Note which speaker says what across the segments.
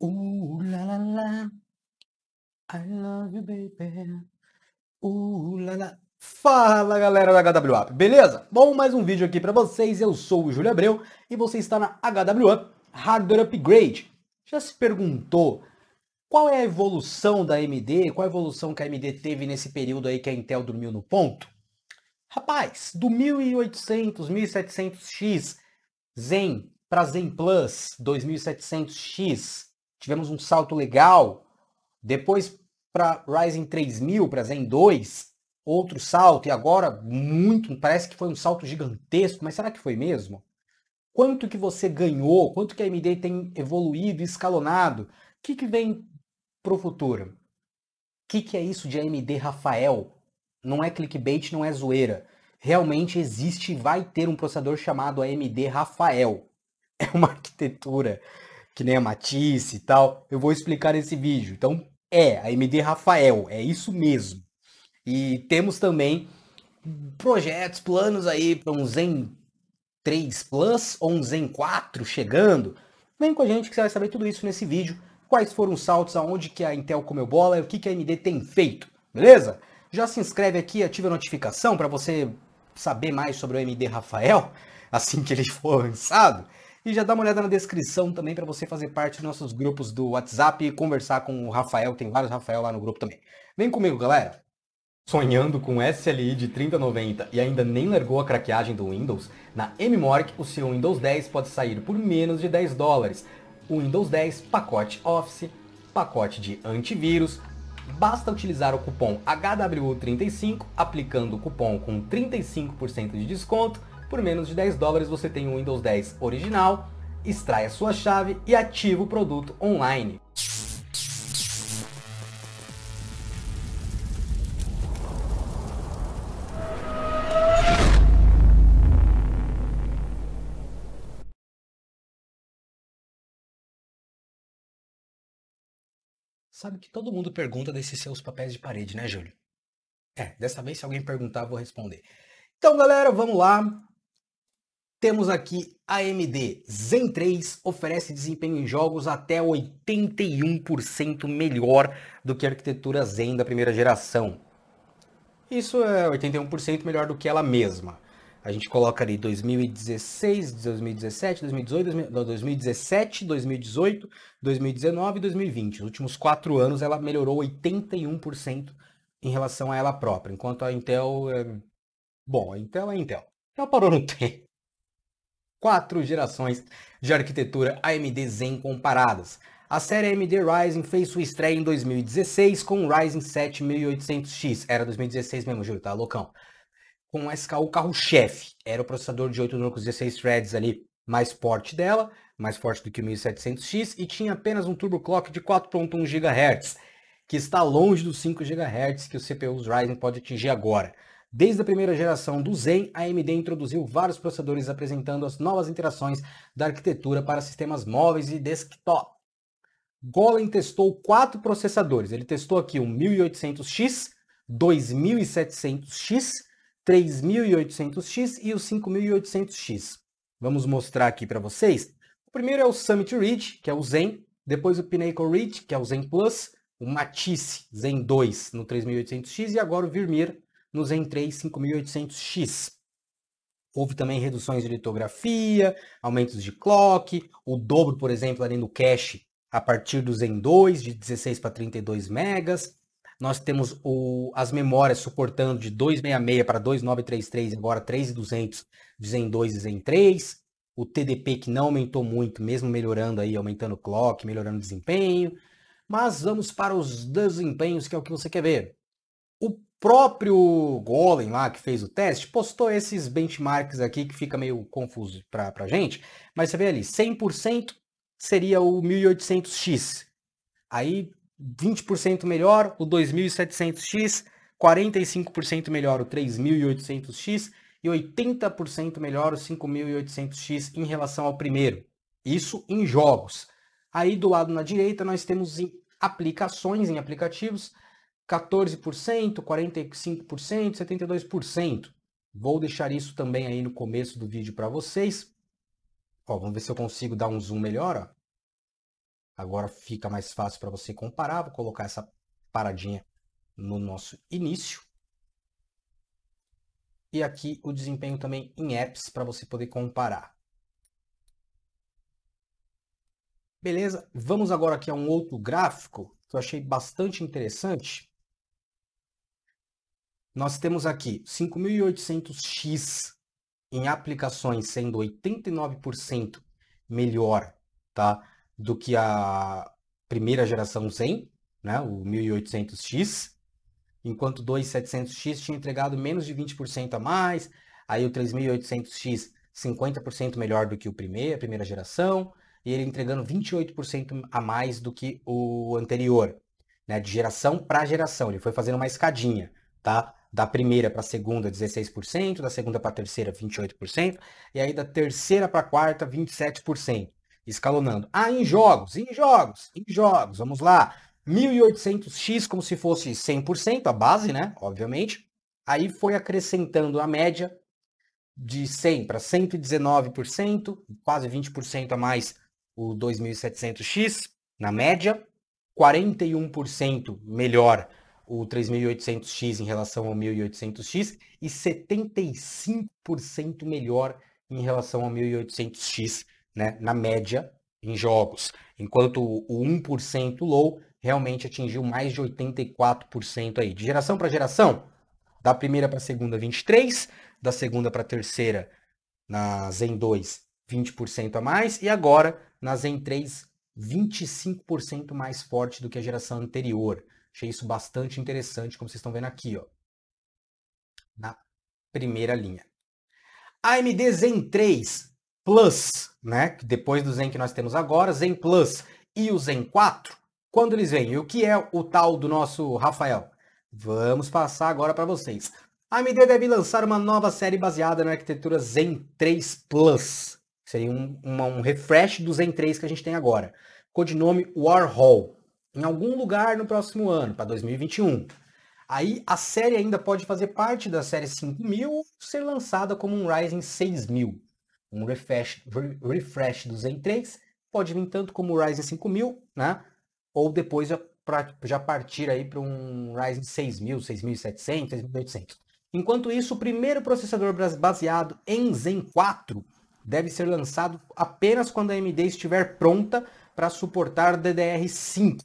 Speaker 1: Ooh la la la, I love you baby. Ooh la la. Fala galera da HW Up, beleza? Bom, mais um vídeo aqui para vocês. Eu sou o Júlio Abreu e você está na HW Up Hardware Upgrade. Já se perguntou qual é a evolução da AMD? Qual a evolução que a AMD teve nesse período aí que a Intel dormiu no ponto? Rapaz, do 1800, 1700X Zen para Zen Plus 2700X tivemos um salto legal. Depois para Ryzen 3000, para Zen 2, outro salto. E agora muito, parece que foi um salto gigantesco, mas será que foi mesmo? Quanto que você ganhou? Quanto que a AMD tem evoluído, escalonado? O que, que vem para o futuro? O que, que é isso de AMD Rafael? Não é clickbait, não é zoeira. Realmente existe e vai ter um processador chamado AMD Rafael. É uma arquitetura que nem a Matisse e tal, eu vou explicar nesse vídeo. Então, é, a MD Rafael, é isso mesmo. E temos também projetos, planos aí para um Zen 3 Plus ou um Zen 4 chegando. Vem com a gente que você vai saber tudo isso nesse vídeo. Quais foram os saltos, aonde que a Intel comeu bola e o que, que a AMD tem feito, beleza? Já se inscreve aqui, ativa a notificação para você saber mais sobre o AMD Rafael assim que ele for lançado. E já dá uma olhada na descrição também para você fazer parte dos nossos grupos do WhatsApp e conversar com o Rafael. Tem vários Rafael lá no grupo também. Vem comigo, galera. Sonhando com SLI de 3090 e ainda nem largou a craqueagem do Windows? Na MMorg, o seu Windows 10 pode sair por menos de 10 dólares. O Windows 10 pacote Office, pacote de antivírus, basta utilizar o cupom HWU35, aplicando o cupom com 35% de desconto por menos de 10 dólares você tem o Windows 10 original, extrai a sua chave e ativa o produto online. Sabe que todo mundo pergunta desses seus papéis de parede, né, Júlio? É, dessa vez se alguém perguntar, vou responder. Então, galera, vamos lá. Temos aqui a AMD Zen 3 oferece desempenho em jogos até 81% melhor do que a arquitetura Zen da primeira geração. Isso é 81% melhor do que ela mesma. A gente coloca ali 2016, 2017, 2018, 2017, 2018, 2019 e 2020. Nos últimos quatro anos ela melhorou 81% em relação a ela própria, enquanto a Intel é... Bom, a Intel é a Intel. Ela parou no tempo quatro gerações de arquitetura AMD Zen comparadas. A série AMD Ryzen fez sua estreia em 2016 com o Ryzen 7 1800X. Era 2016 mesmo, Júlio, tá loucão. Com o SKU carro-chefe. Era o processador de 8 núcleos 16 threads ali, mais forte dela, mais forte do que o 1700X, e tinha apenas um turbo clock de 4.1 GHz, que está longe dos 5 GHz que os CPUs Ryzen podem atingir agora. Desde a primeira geração do Zen, a AMD introduziu vários processadores apresentando as novas interações da arquitetura para sistemas móveis e desktop. Golem testou quatro processadores. Ele testou aqui o 1800X, 2700X, 3800X e o 5800X. Vamos mostrar aqui para vocês. O primeiro é o Summit Ridge, que é o Zen, depois o Pinnacle Ridge, que é o Zen Plus, o Matisse Zen 2 no 3800X e agora o Vermeer no Zen 3 5800X. Houve também reduções de litografia, aumentos de clock, o dobro, por exemplo, ali no cache a partir do Zen 2, de 16 para 32 megas. Nós temos o, as memórias suportando de 266 para 2933, agora 3200 de Zen 2 e Zen 3. O TDP que não aumentou muito, mesmo melhorando aí, aumentando o clock, melhorando o desempenho. Mas vamos para os desempenhos, que é o que você quer ver. O próprio Golem lá que fez o teste postou esses benchmarks aqui que fica meio confuso para a gente, mas você vê ali, 100% seria o 1800X. Aí 20% melhor o 2700X, 45% melhor o 3800X e 80% melhor o 5800X em relação ao primeiro. Isso em jogos. Aí do lado na direita nós temos em aplicações em aplicativos 14%, 45%, 72%. Vou deixar isso também aí no começo do vídeo para vocês. Ó, vamos ver se eu consigo dar um zoom melhor. Ó. Agora fica mais fácil para você comparar. Vou colocar essa paradinha no nosso início. E aqui o desempenho também em apps para você poder comparar. Beleza? Vamos agora aqui a um outro gráfico que eu achei bastante interessante. Nós temos aqui 5.800x em aplicações, sendo 89% melhor tá, do que a primeira geração Zen, né, o 1800X, enquanto o 2700X tinha entregado menos de 20% a mais, aí o 3800X 50% melhor do que o primeiro, a primeira geração, e ele entregando 28% a mais do que o anterior, né, de geração para geração, ele foi fazendo uma escadinha tá? Da primeira para a segunda, 16%, da segunda para a terceira, 28%, e aí da terceira para a quarta, 27%, escalonando. Ah, em jogos, em jogos, em jogos, vamos lá. 1.800x como se fosse 100%, a base, né? Obviamente. Aí foi acrescentando a média de 100 para 119%, quase 20% a mais o 2.700x na média, 41% melhor o 3800X em relação ao 1800X e 75% melhor em relação ao 1800X né, na média em jogos, enquanto o 1% low realmente atingiu mais de 84% aí. De geração para geração, da primeira para a segunda 23, da segunda para a terceira na Zen 2 20% a mais e agora na Zen 3 25% mais forte do que a geração anterior. Achei isso bastante interessante, como vocês estão vendo aqui, ó. Na primeira linha. AMD Zen 3 Plus, né? Depois do Zen que nós temos agora, Zen Plus e o Zen 4, quando eles vêm? E o que é o tal do nosso Rafael? Vamos passar agora para vocês. A AMD deve lançar uma nova série baseada na arquitetura Zen 3 Plus. Seria um, uma, um refresh do Zen 3 que a gente tem agora. Codinome Warhol em algum lugar no próximo ano, para 2021. Aí a série ainda pode fazer parte da série 5000 ou ser lançada como um Ryzen 6000. Um refresh, re, refresh do Zen 3 pode vir tanto como o Ryzen 5000, né? Ou depois já, pra, já partir aí para um Ryzen 6000, 6700, 6800. Enquanto isso, o primeiro processador baseado em Zen 4 deve ser lançado apenas quando a AMD estiver pronta para suportar DDR5,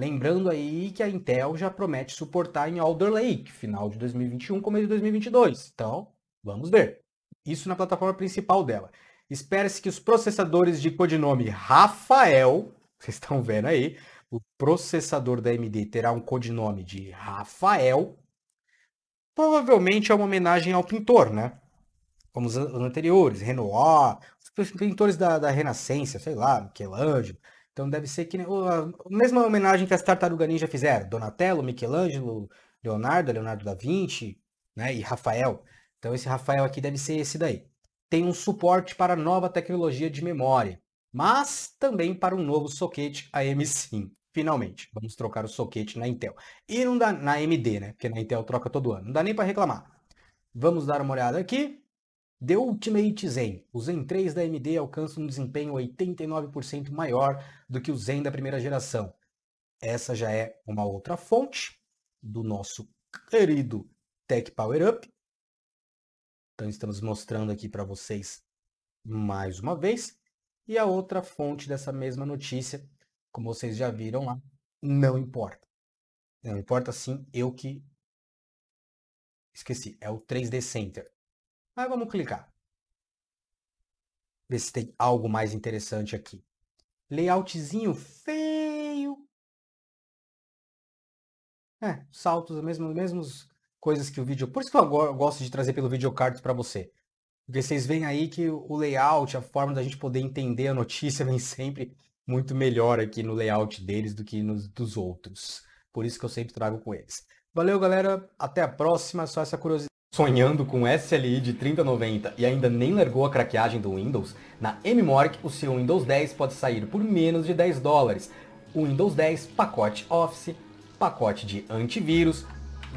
Speaker 1: Lembrando aí que a Intel já promete suportar em Alder Lake, final de 2021, começo de 2022. Então, vamos ver. Isso na plataforma principal dela. Espera-se que os processadores de codinome Rafael, vocês estão vendo aí, o processador da AMD terá um codinome de Rafael. Provavelmente é uma homenagem ao pintor, né? Como os anteriores, Renoir, os pintores da, da Renascença, sei lá, Michelangelo. Então deve ser que a mesma homenagem que as Tartaruga Ninja fizeram, Donatello, Michelangelo, Leonardo, Leonardo da Vinci, né, e Rafael. Então esse Rafael aqui deve ser esse daí. Tem um suporte para nova tecnologia de memória, mas também para um novo soquete AM5. Finalmente, vamos trocar o soquete na Intel. E não dá na AMD, né? Porque na Intel troca todo ano. Não dá nem para reclamar. Vamos dar uma olhada aqui. The Ultimate Zen. O Zen 3 da AMD alcança um desempenho 89% maior do que o Zen da primeira geração. Essa já é uma outra fonte do nosso querido Tech Power Up. Então estamos mostrando aqui para vocês mais uma vez. E a outra fonte dessa mesma notícia, como vocês já viram lá, não importa. Não importa sim, eu que esqueci, é o 3D Center. Mas vamos clicar. Ver se tem algo mais interessante aqui. Layoutzinho feio. É, saltos, as mesmas, mesmas coisas que o vídeo... Por isso que eu gosto de trazer pelo videocard para você. Porque vocês veem aí que o layout, a forma da gente poder entender a notícia vem sempre muito melhor aqui no layout deles do que nos dos outros. Por isso que eu sempre trago com eles. Valeu, galera. Até a próxima. Só essa curiosidade. Sonhando com SLI de 3090 e ainda nem largou a craqueagem do Windows? Na MMorg, o seu Windows 10 pode sair por menos de 10 dólares. O Windows 10 pacote Office, pacote de antivírus,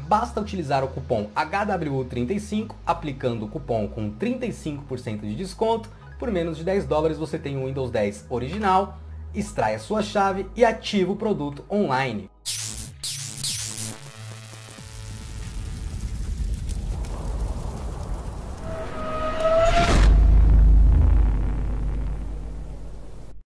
Speaker 1: basta utilizar o cupom hw 35 aplicando o cupom com 35% de desconto, por menos de 10 dólares você tem o Windows 10 original, extrai a sua chave e ativa o produto online.